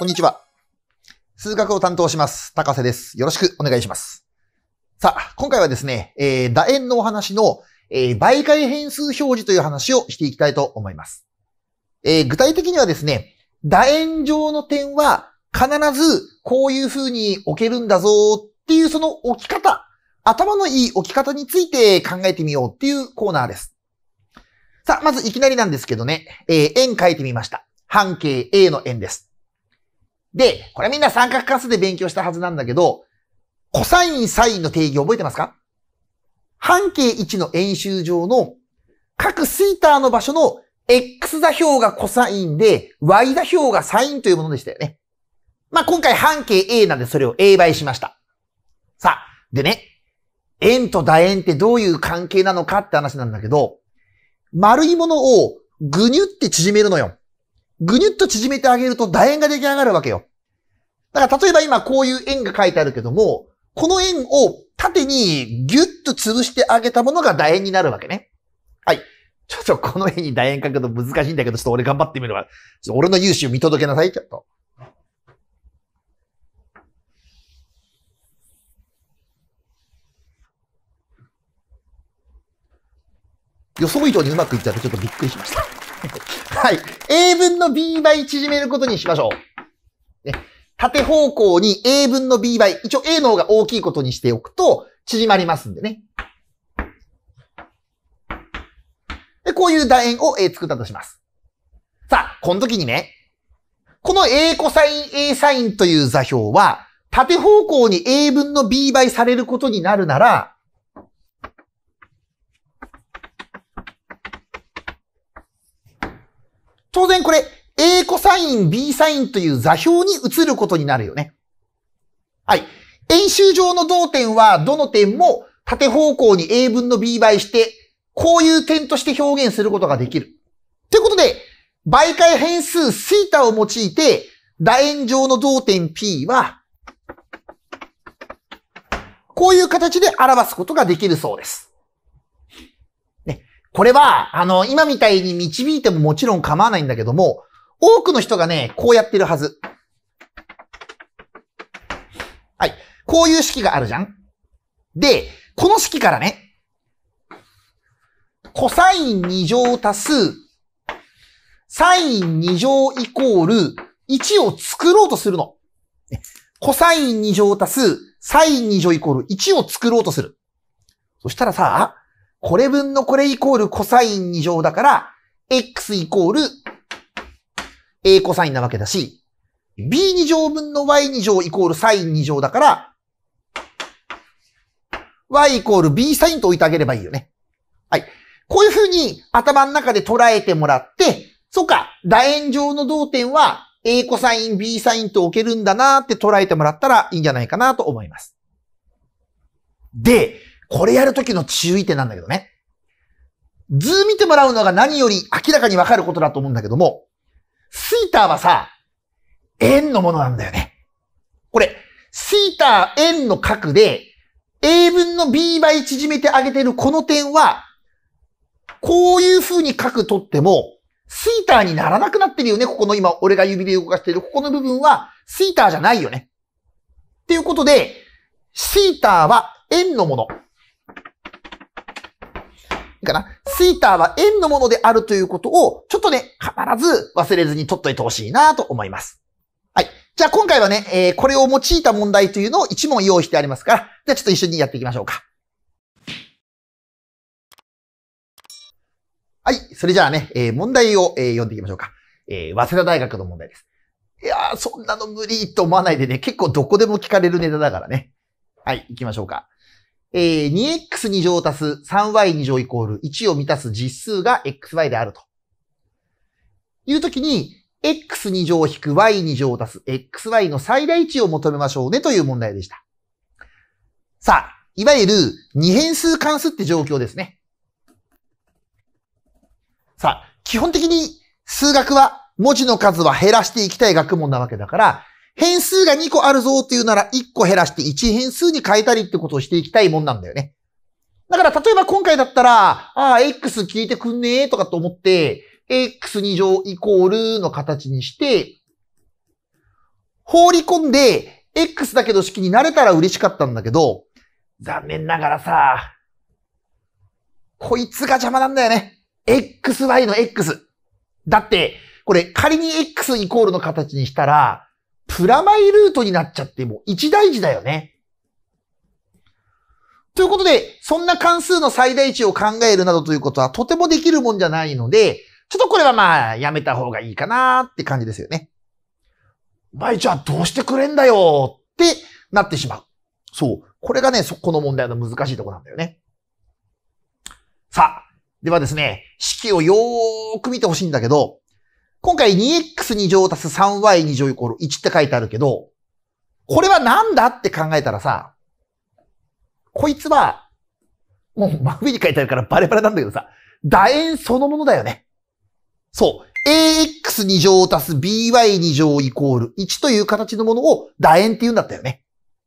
こんにちは。数学を担当します。高瀬です。よろしくお願いします。さあ、今回はですね、えー、楕円のお話の、えー、媒介変数表示という話をしていきたいと思います。えー、具体的にはですね、楕円上の点は必ずこういう風に置けるんだぞっていうその置き方、頭のいい置き方について考えてみようっていうコーナーです。さあ、まずいきなりなんですけどね、えー、円書いてみました。半径 A の円です。で、これみんな三角関数で勉強したはずなんだけど、コサイン、サインの定義覚えてますか半径1の円周上の各スイーターの場所の X 座標がコサインで Y 座標がサインというものでしたよね。まあ、今回半径 A なんでそれを A 倍しました。さあ、でね、円と楕円ってどういう関係なのかって話なんだけど、丸いものをぐにゅって縮めるのよ。ぐにゅっと縮めてあげると楕円が出来上がるわけよ。だから例えば今こういう円が書いてあるけども、この円を縦にギュッと潰してあげたものが楕円になるわけね。はい。ちょっとこの辺に楕円書くの難しいんだけど、ちょっと俺頑張ってみるわ。ちょっと俺の勇姿を見届けなさい、ちょっと。予想以上にうまくいっちゃってちょっとびっくりしました。はい。A 分の B 倍縮めることにしましょう。ね、縦方向に A 分の B 倍。一応 A の方が大きいことにしておくと、縮まりますんでね。で、こういう楕円を、え作ったとします。さあ、この時にね、この A コサイン A サインという座標は、縦方向に A 分の B 倍されることになるなら、当然これ、A コサイン、B サインという座標に移ることになるよね。はい。円周上の同点は、どの点も縦方向に A 分の B 倍して、こういう点として表現することができる。ということで、媒介変数シーを用いて、楕円上の同点 P は、こういう形で表すことができるそうです。これは、あの、今みたいに導いてももちろん構わないんだけども、多くの人がね、こうやってるはず。はい。こういう式があるじゃん。で、この式からね、コサイン2乗足す、サイン2乗イコール1を作ろうとするの。コサイン2乗足す、サイン2乗イコール1を作ろうとする。そしたらさ、これ分のこれイコールコサイン2乗だから、x イコール a コサインなわけだし、b2 乗分の y2 乗イコールサイン2乗だから、y イコール b サインと置いてあげればいいよね。はい。こういうふうに頭の中で捉えてもらって、そっか、楕円上の同点は A コサイン、B サインと置けるんだなって捉えてもらったらいいんじゃないかなと思います。で、これやるときの注意点なんだけどね。図見てもらうのが何より明らかにわかることだと思うんだけども、スイターはさ、円のものなんだよね。これ、スイター円の角で、A 分の B 倍縮めてあげてるこの点は、こういう風に角取っても、スイターにならなくなってるよね。ここの今、俺が指で動かしてるここの部分は、スイターじゃないよね。っていうことで、スイターは円のもの。いいかな。スイーターは円のものであるということを、ちょっとね、必ず忘れずに取っといてほしいなと思います。はい。じゃあ今回はね、えー、これを用いた問題というのを1問用意してありますから、じゃあちょっと一緒にやっていきましょうか。はい。それじゃあね、えー、問題を、えー、読んでいきましょうか。えー、早稲田大学の問題です。いやー、そんなの無理と思わないでね、結構どこでも聞かれるネタだからね。はい、行きましょうか。えー、2x2 乗足す 3y2 乗イコール1を満たす実数が xy であると。いうときに、x2 乗引く y2 乗足す xy の最大値を求めましょうねという問題でした。さあ、いわゆる二変数関数って状況ですね。さあ、基本的に数学は文字の数は減らしていきたい学問なわけだから、変数が2個あるぞっていうなら1個減らして1変数に変えたりってことをしていきたいもんなんだよね。だから例えば今回だったら、ああ、x 聞いてくんねえとかと思って、x2 乗イコールの形にして、放り込んで、x だけど式になれたら嬉しかったんだけど、残念ながらさ、こいつが邪魔なんだよね。xy の x。だって、これ仮に x イコールの形にしたら、プラマイルートになっちゃってもう一大事だよね。ということで、そんな関数の最大値を考えるなどということはとてもできるもんじゃないので、ちょっとこれはまあ、やめた方がいいかなって感じですよね。まいじゃあどうしてくれんだよってなってしまう。そう。これがね、そこの問題の難しいとこなんだよね。さあ、ではですね、式をよーく見てほしいんだけど、今回 2x2 乗足す 3y2 乗イコール1って書いてあるけど、これはなんだって考えたらさ、こいつは、もう真上に書いてあるからバレバレなんだけどさ、楕円そのものだよね。そう。ax2 乗足す by2 乗イコール1という形のものを楕円って言うんだったよね。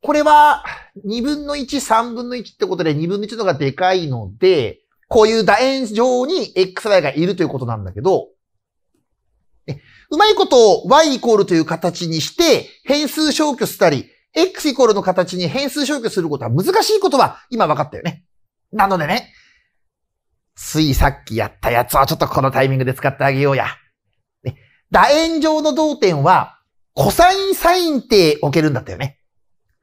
これは、2分の1、3分の1ってことで2分の1のがでかいので、こういう楕円上に xy がいるということなんだけど、うまいことを y イコールという形にして変数消去したり、x イコールの形に変数消去することは難しいことは今分かったよね。なのでね、ついさっきやったやつはちょっとこのタイミングで使ってあげようや。ね、楕円上の同点は、コサインサインって置けるんだったよね。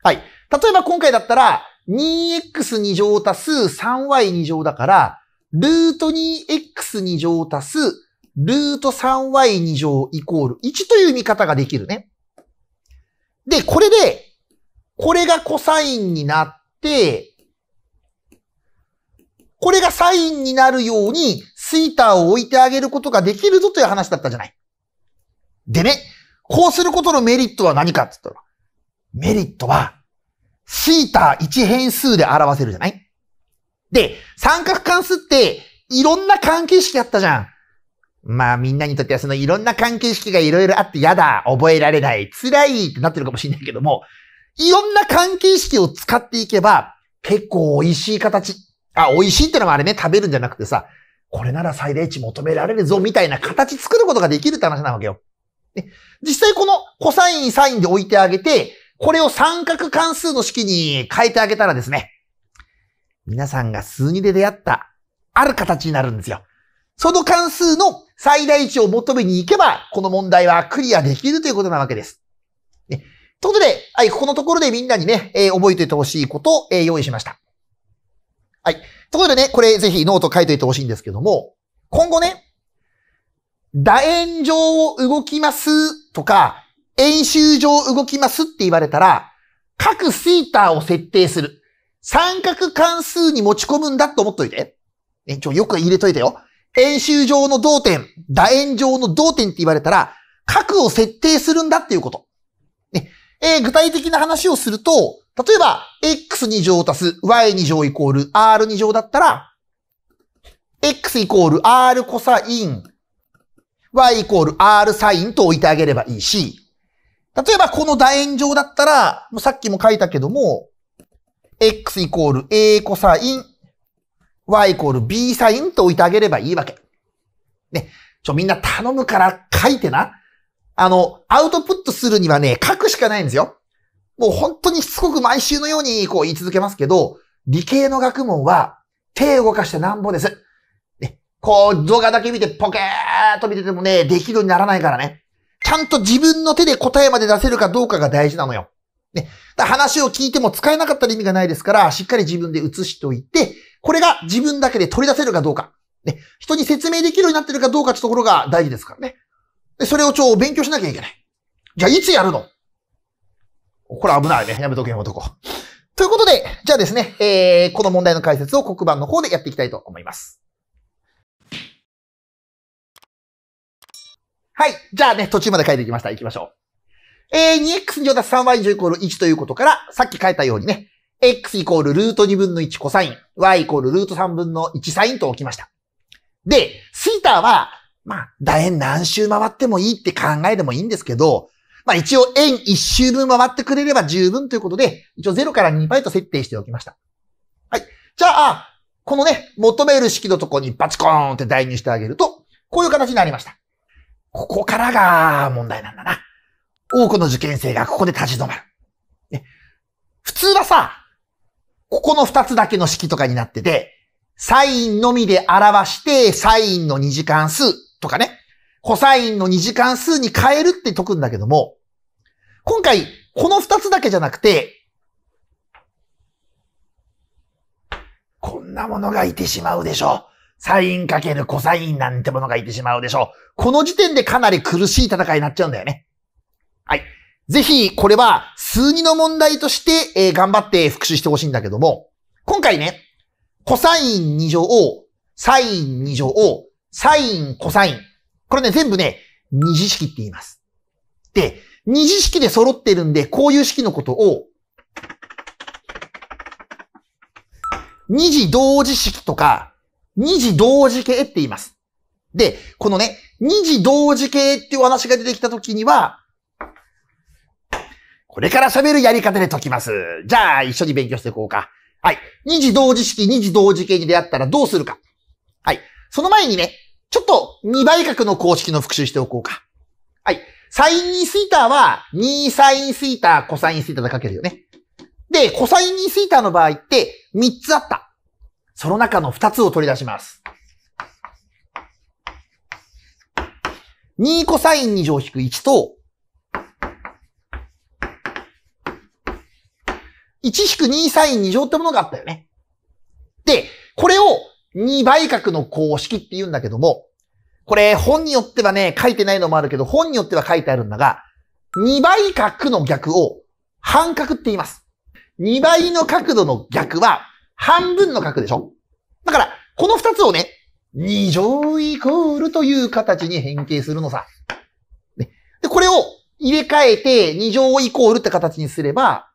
はい。例えば今回だったら、2x2 乗足す 3y2 乗だから、ルート 2x2 乗足すルート 3y2 乗イコール1という見方ができるね。で、これで、これがコサインになって、これがサインになるように、スイーターを置いてあげることができるぞという話だったじゃない。でね、こうすることのメリットは何かって言ったら、メリットは、シータ1変数で表せるじゃないで、三角関数って、いろんな関係式あったじゃん。まあみんなにとってはそのいろんな関係式がいろいろあってやだ、覚えられない、辛いってなってるかもしれないけども、いろんな関係式を使っていけば、結構美味しい形。あ、美味しいってのはあれね、食べるんじゃなくてさ、これなら最大値求められるぞ、みたいな形作ることができるって話なわけよ。で実際このコサイン、サインで置いてあげて、これを三角関数の式に変えてあげたらですね、皆さんが数2で出会った、ある形になるんですよ。その関数の最大値を求めに行けば、この問題はクリアできるということなわけです。ね、ということで、はい、ここのところでみんなにね、えー、覚えておいてほしいことを、えー、用意しました。はい。ところでね、これぜひノート書いておいてほしいんですけども、今後ね、楕円上を動きますとか、円周上動きますって言われたら、各スイーターを設定する。三角関数に持ち込むんだと思っといて。ね、ちょ、よく入れといてよ。演習上の同点、楕円上の同点って言われたら、角を設定するんだっていうこと。ねえー、具体的な話をすると、例えば、x2 乗足す y2 乗イコール r2 乗だったら、x イコール r コサイン、y イコール r サインと置いてあげればいいし、例えばこの楕円上だったら、もうさっきも書いたけども、x イコール a コサイン、y イコール b サインと置いてあげればいいわけ。ね。ちょ、みんな頼むから書いてな。あの、アウトプットするにはね、書くしかないんですよ。もう本当にしつこく毎週のようにこう言い続けますけど、理系の学問は手を動かしてなんぼです。ね、こう動画だけ見てポケーっと見ててもね、できるようにならないからね。ちゃんと自分の手で答えまで出せるかどうかが大事なのよ。ね。話を聞いても使えなかったら意味がないですから、しっかり自分で写しておいて、これが自分だけで取り出せるかどうか。ね。人に説明できるようになってるかどうかってところが大事ですからね。で、それをちょ、勉強しなきゃいけない。じゃあ、いつやるのこれ危ないね。やめとけ、やめとこう。ということで、じゃあですね、えー、この問題の解説を黒板の方でやっていきたいと思います。はい。じゃあね、途中まで書いていきました。行きましょう。えー、2x 乗達3 y 以上イコール1ということから、さっき書いたようにね、x イコールルート2分の1コサイン、y イコールルート3分の1サインと置きました。で、スイターは、まあ、楕円何周回ってもいいって考えでもいいんですけど、まあ一応円1周分回ってくれれば十分ということで、一応0から2倍と設定しておきました。はい。じゃあ、このね、求める式のとこにバチコーンって代入してあげると、こういう形になりました。ここからが問題なんだな。多くの受験生がここで立ち止まる。普通はさ、ここの二つだけの式とかになってて、サインのみで表して、サインの二次関数とかね、コサインの二次関数に変えるって解くんだけども、今回、この二つだけじゃなくて、こんなものがいてしまうでしょう。サインかけるコサインなんてものがいてしまうでしょう。この時点でかなり苦しい戦いになっちゃうんだよね。はい。ぜひ、これは数二の問題として、えー、頑張って復習してほしいんだけども、今回ね、コサイン2乗を、サイン2乗を、サイン、コサイン。これね、全部ね、二次式って言います。で、二次式で揃ってるんで、こういう式のことを、二次同時式とか、二次同時形って言います。で、このね、二次同時形っていう話が出てきたときには、これから喋るやり方で解きます。じゃあ、一緒に勉強していこうか。はい。二次同時式、二次同時形に出会ったらどうするか。はい。その前にね、ちょっと2倍角の公式の復習しておこうか。はい。サイン2スイーターは、2サインスイーター、コサインスイーターで書けるよね。で、コサイン2スイーターの場合って、3つあった。その中の2つを取り出します。2コサイン2乗引く1と、1-2サイン2乗ってものがあったよね。で、これを2倍角の公式って言うんだけども、これ本によってはね、書いてないのもあるけど、本によっては書いてあるんだが、2倍角の逆を半角って言います。2倍の角度の逆は半分の角でしょだから、この2つをね、2乗イコールという形に変形するのさ。で、これを入れ替えて2乗イコールって形にすれば、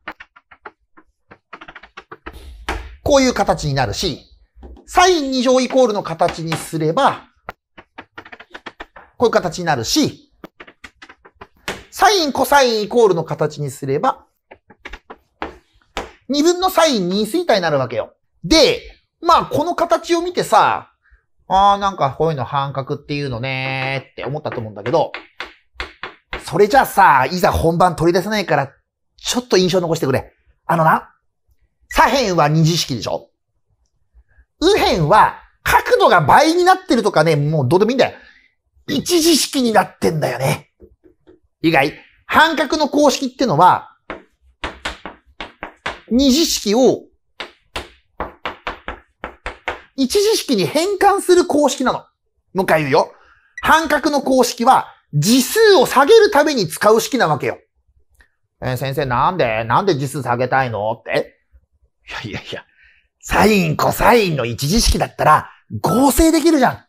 こういう形になるし、サイン2乗イコールの形にすれば、こういう形になるし、サインコサインイコールの形にすれば、2分のサイン2推体になるわけよ。で、まあこの形を見てさ、ああ、なんかこういうの半角っていうのねーって思ったと思うんだけど、それじゃあさ、いざ本番取り出せないから、ちょっと印象残してくれ。あのな、左辺は二次式でしょ右辺は角度が倍になってるとかね、もうどうでもいいんだよ。一次式になってんだよね。以外、半角の公式ってのは、二次式を一次式に変換する公式なの。もう一回言うよ。半角の公式は、次数を下げるために使う式なわけよ。えー、先生なんで、なんで次数下げたいのって。いやいやいや、サイン、コサインの一次式だったら合成できるじゃん。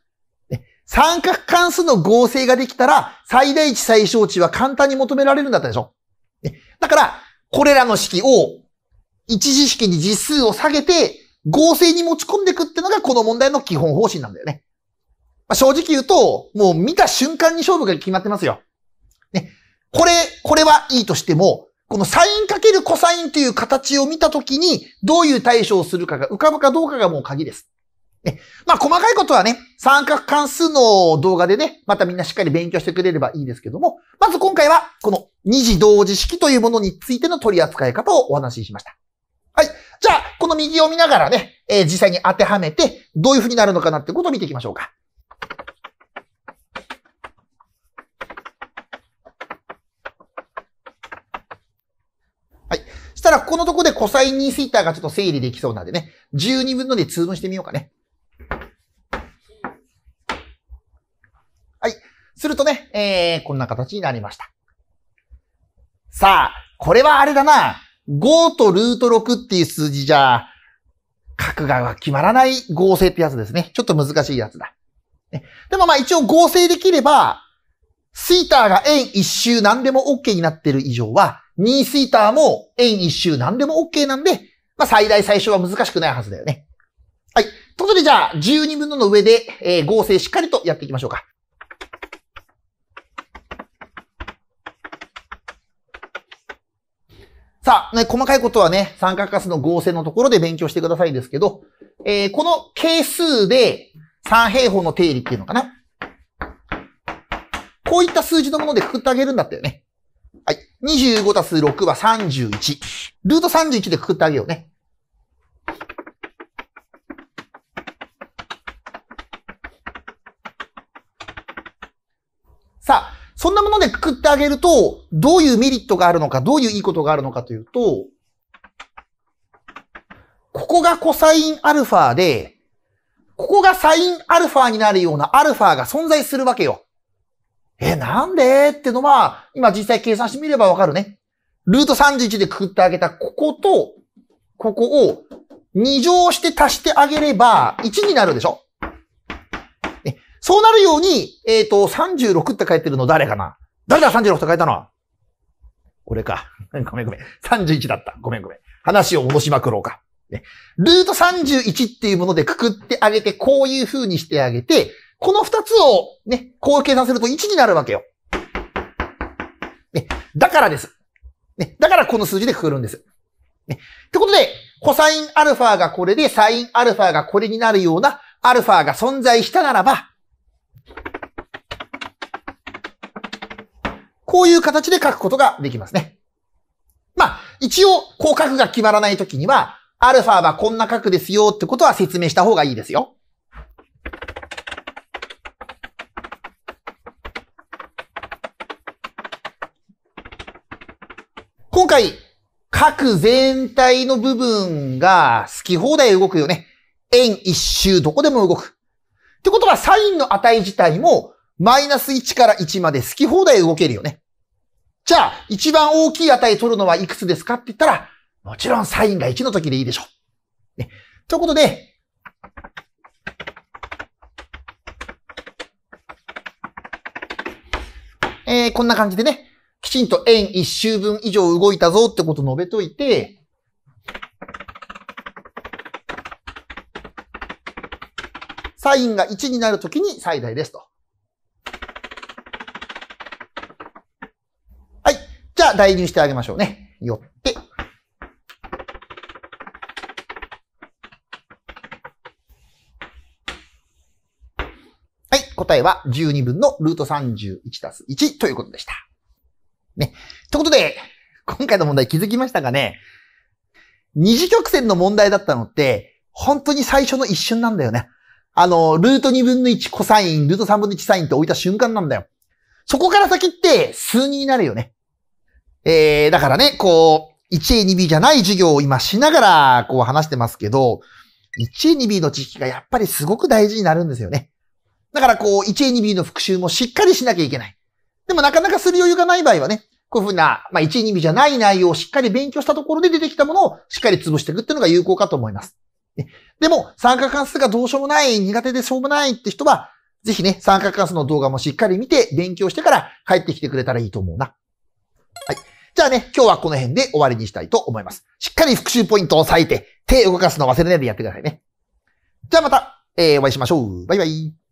三角関数の合成ができたら、最大値最小値は簡単に求められるんだったでしょ。だから、これらの式を、一次式に実数を下げて、合成に持ち込んでいくってのがこの問題の基本方針なんだよね。まあ、正直言うと、もう見た瞬間に勝負が決まってますよ。ね。これ、これはいいとしても、このサインかけるコサインという形を見たときに、どういう対処をするかが浮かぶかどうかがもう鍵です。ね。まあ、細かいことはね、三角関数の動画でね、またみんなしっかり勉強してくれればいいですけども、まず今回は、この二次同時式というものについての取り扱い方をお話ししました。はい。じゃあ、この右を見ながらね、えー、実際に当てはめて、どういう風になるのかなってことを見ていきましょうか。たら、このとこで cos2 θ がちょっと整理できそうなんでね、12分ので通分してみようかね。はい。するとね、えー、こんな形になりました。さあ、これはあれだな。5とルート6っていう数字じゃ、角が決まらない合成ってやつですね。ちょっと難しいやつだ。ね、でもまあ一応合成できれば、スイーターが円一周何でも OK になってる以上は、ニースイーターも円一周何でも OK なんで、まあ、最大最小は難しくないはずだよね。はい。ということで、じゃあ、12分のの上で、えー、合成しっかりとやっていきましょうか。さあ、ね、細かいことはね、三角関数の合成のところで勉強してくださいんですけど、えー、この係数で三平方の定理っていうのかな。こういった数字のものでくくってあげるんだったよね。25たす6は31。ルート31でくくってあげようね。さあ、そんなものでくくってあげると、どういうメリットがあるのか、どういういいことがあるのかというと、ここがコサインアルファで、ここがサインアルファになるようなアルファが存在するわけよ。え、なんでってのは、今実際計算してみればわかるね。ルート31でくくってあげたここと、ここを2乗して足してあげれば1になるでしょ。そうなるように、えっ、ー、と、36って書いてるの誰かな誰だ36って書いたのは俺か。ごめんごめん。31だった。ごめんごめん。話を戻しまくろうか。ね、ルート31っていうものでくくってあげて、こういう風にしてあげて、この二つをね、こう計算すると1になるわけよ。ね、だからです。ね、だからこの数字でくくるんです。ね、ってことで、コサインアルファがこれで、サインアルファがこれになるようなアルファが存在したならば、こういう形で書くことができますね。まあ、一応、こうくが決まらないときには、アルファはこんな書くですよってことは説明した方がいいですよ。今回、各全体の部分が好き放題動くよね。円一周どこでも動く。ってことは、サインの値自体も、マイナス1から1まで好き放題動けるよね。じゃあ、一番大きい値取るのはいくつですかって言ったら、もちろんサインが1の時でいいでしょう。ね。ということで、えー、こんな感じでね、きちんと円一周分以上動いたぞってこと述べといて、サインが1になるときに最大ですと。はい。じゃあ代入してあげましょうね。よって。はい。答えは12分のルート31たす1ということでした。ということで、今回の問題気づきましたかね二次曲線の問題だったのって、本当に最初の一瞬なんだよね。あの、ルート2分の1コサイン、ルート3分の1サインって置いた瞬間なんだよ。そこから先って数になるよね。えー、だからね、こう、1A、2B じゃない授業を今しながら、こう話してますけど、1A、2B の知識がやっぱりすごく大事になるんですよね。だからこう、1A、2B の復習もしっかりしなきゃいけない。でもなかなかする余裕がない場合はね、こういうふうな、まあ、一意味じゃない内容をしっかり勉強したところで出てきたものをしっかり潰していくっていうのが有効かと思います。でも、参加関数がどうしようもない、苦手でしょうもないって人は、ぜひね、参加関数の動画もしっかり見て、勉強してから帰ってきてくれたらいいと思うな。はい。じゃあね、今日はこの辺で終わりにしたいと思います。しっかり復習ポイントを割いて、手を動かすの忘れないでやってくださいね。じゃあまた、えー、お会いしましょう。バイバイ。